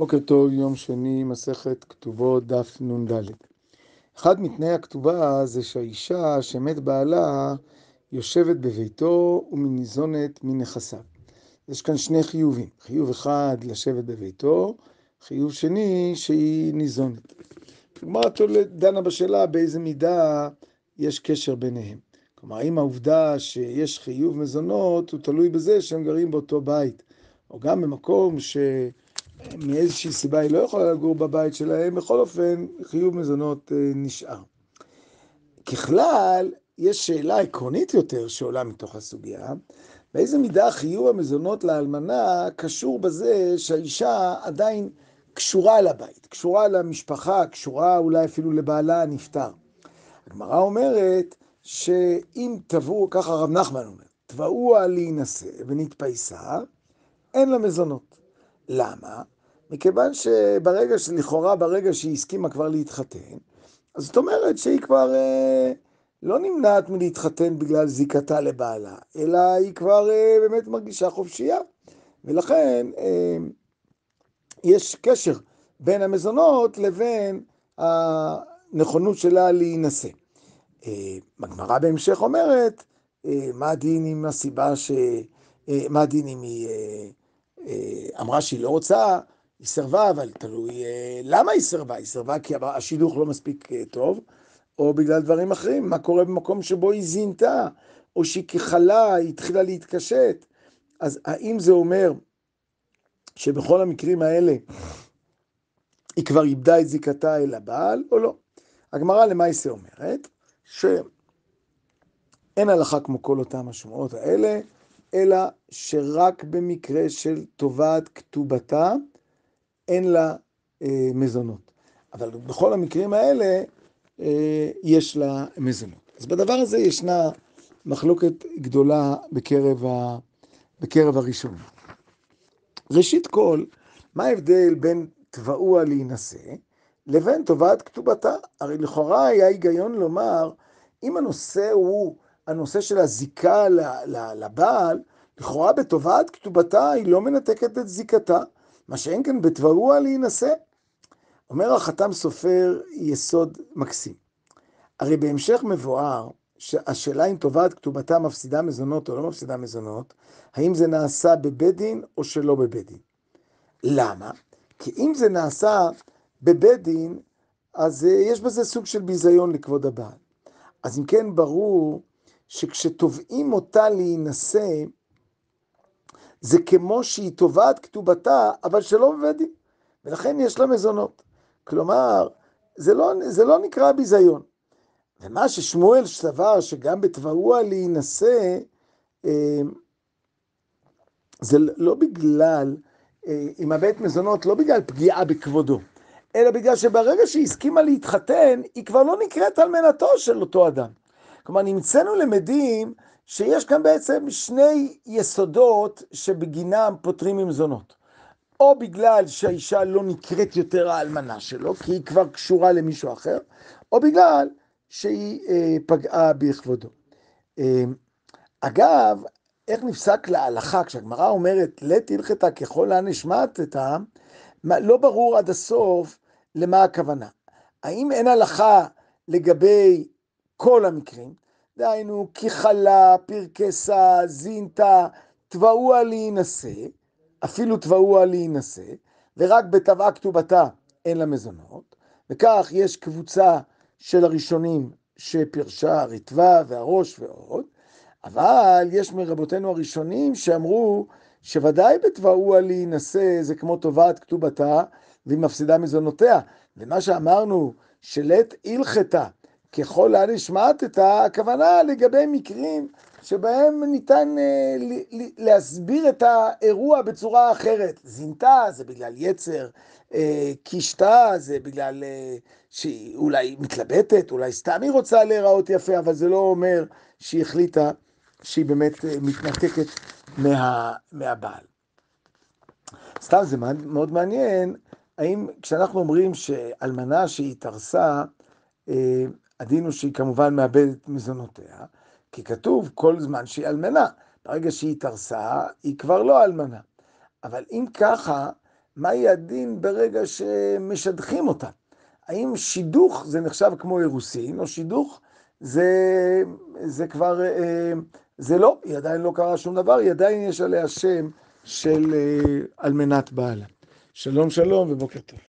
בוקר טוב, יום שני, מסכת כתובות, דף נ"ד. אחד מתנאי הכתובה זה שהאישה שמת בעלה יושבת בביתו ומניזונת מנכסיו. יש כאן שני חיובים, חיוב אחד לשבת בביתו, חיוב שני שהיא ניזונת. כלומר, דנה בשאלה באיזה מידה יש קשר ביניהם. כלומר, האם העובדה שיש חיוב מזונות הוא תלוי בזה שהם גרים באותו בית, או גם במקום ש... מאיזושהי סיבה היא לא יכולה לגור בבית שלהם, בכל אופן חיוב מזונות אה, נשאר. ככלל, יש שאלה עקרונית יותר שעולה מתוך הסוגיה, באיזה מידה חיוב המזונות לאלמנה קשור בזה שהאישה עדיין קשורה לבית, קשורה למשפחה, קשורה אולי אפילו לבעלה הנפטר. הגמרא אומרת שאם תבעו, ככה רב נחמן אומר, תבעוה להינשא ונתפייסה, אין לה מזונות. למה? מכיוון שברגע, שלכאורה, ברגע שהיא הסכימה כבר להתחתן, אז זאת אומרת שהיא כבר אה, לא נמנעת מלהתחתן בגלל זיקתה לבעלה, אלא היא כבר אה, באמת מרגישה חופשייה. ולכן אה, יש קשר בין המזונות לבין הנכונות שלה להינשא. אה, הגמרא בהמשך אומרת, אה, מה הדין עם הסיבה ש... אה, מה הדין אם היא אה, אה, אמרה שהיא לא רוצה? היא סרבה, אבל תלוי אה, למה היא סרבה. היא סרבה כי השידוך לא מספיק אה, טוב, או בגלל דברים אחרים, מה קורה במקום שבו היא זינתה, או שהיא כחלה, היא התחילה להתקשט. אז האם זה אומר שבכל המקרים האלה היא כבר איבדה את זיקתה אל הבעל, או לא? הגמרא למעשה אומרת שאין הלכה כמו כל אותם השמועות האלה, אלא שרק במקרה של טובת כתובתה, אין לה אה, מזונות. אבל בכל המקרים האלה אה, יש לה מזונות. אז בדבר הזה ישנה מחלוקת גדולה בקרב, ה, בקרב הראשון. ראשית כל, מה ההבדל בין תבעוה להינשא לבין תובעת כתובתה? הרי לכאורה היה היגיון לומר, אם הנושא הוא הנושא של הזיקה לבעל, לכאורה בתובעת כתובתה היא לא מנתקת את זיקתה. מה שאין כאן בתברואל להינשא. אומר החתם סופר יסוד מקסים. הרי בהמשך מבואר שהשאלה אם תובעת כתובתה מפסידה מזונות או לא מפסידה מזונות, האם זה נעשה בבית דין או שלא בבית דין. למה? כי אם זה נעשה בבית דין, אז אה, יש בזה סוג של ביזיון לכבוד הבעל. אז אם כן ברור שכשתובעים אותה להינשא, זה כמו שהיא תובעת כתובתה, אבל שלא בבית דין, ולכן יש לה מזונות. כלומר, זה לא, זה לא נקרא ביזיון. ומה ששמואל סבר, שגם בתברוה להינשא, אה, זה לא בגלל, אה, עם הבית מזונות, לא בגלל פגיעה בכבודו, אלא בגלל שברגע שהיא הסכימה להתחתן, היא כבר לא נקראת אלמנתו של אותו אדם. כלומר, נמצאנו למדים שיש כאן בעצם שני יסודות שבגינם פותרים ממזונות. או בגלל שהאישה לא נקראת יותר האלמנה שלו, כי היא כבר קשורה למישהו אחר, או בגלל שהיא אה, פגעה בכבודו. אה, אגב, איך נפסק להלכה, כשהגמרא אומרת, לית הלכתה ככל הנשמעת את העם, לא ברור עד הסוף למה הכוונה. האם אין הלכה לגבי כל המקרים? דהיינו, ככלה, פרקסה, זינתה, תבעוה להינשא, אפילו תבעוה להינשא, ורק בתבעה כתובתה אין לה מזונות, וכך יש קבוצה של הראשונים שפרשה הרטבה והראש ועוד, אבל יש מרבותינו הראשונים שאמרו שוודאי בתבעוה להינשא זה כמו תובעת כתובתה והיא מפסידה מזונותיה, ומה שאמרנו שלט הלכתה ככל הנשמעת את הכוונה לגבי מקרים שבהם ניתן אה, ל- ל- להסביר את האירוע בצורה אחרת. זינתה זה בגלל יצר, אה, קישתה זה בגלל אה, שהיא אולי מתלבטת, אולי סתם היא רוצה להיראות יפה, אבל זה לא אומר שהיא החליטה שהיא באמת אה, מתנתקת מה, מהבעל. סתם זה מאוד מעניין, האם כשאנחנו אומרים שאלמנה שהיא התארסה, אה, הדין הוא שהיא כמובן מאבדת את מזונותיה, כי כתוב כל זמן שהיא אלמנה. ברגע שהיא התארסה, היא כבר לא אלמנה. אבל אם ככה, מה יהיה הדין ברגע שמשדכים אותה? האם שידוך זה נחשב כמו אירוסין, או שידוך זה, זה כבר, אה, זה לא, היא עדיין לא קרה שום דבר, היא עדיין יש עליה שם של אה, אלמנת בעלה. שלום שלום ובוקר טוב.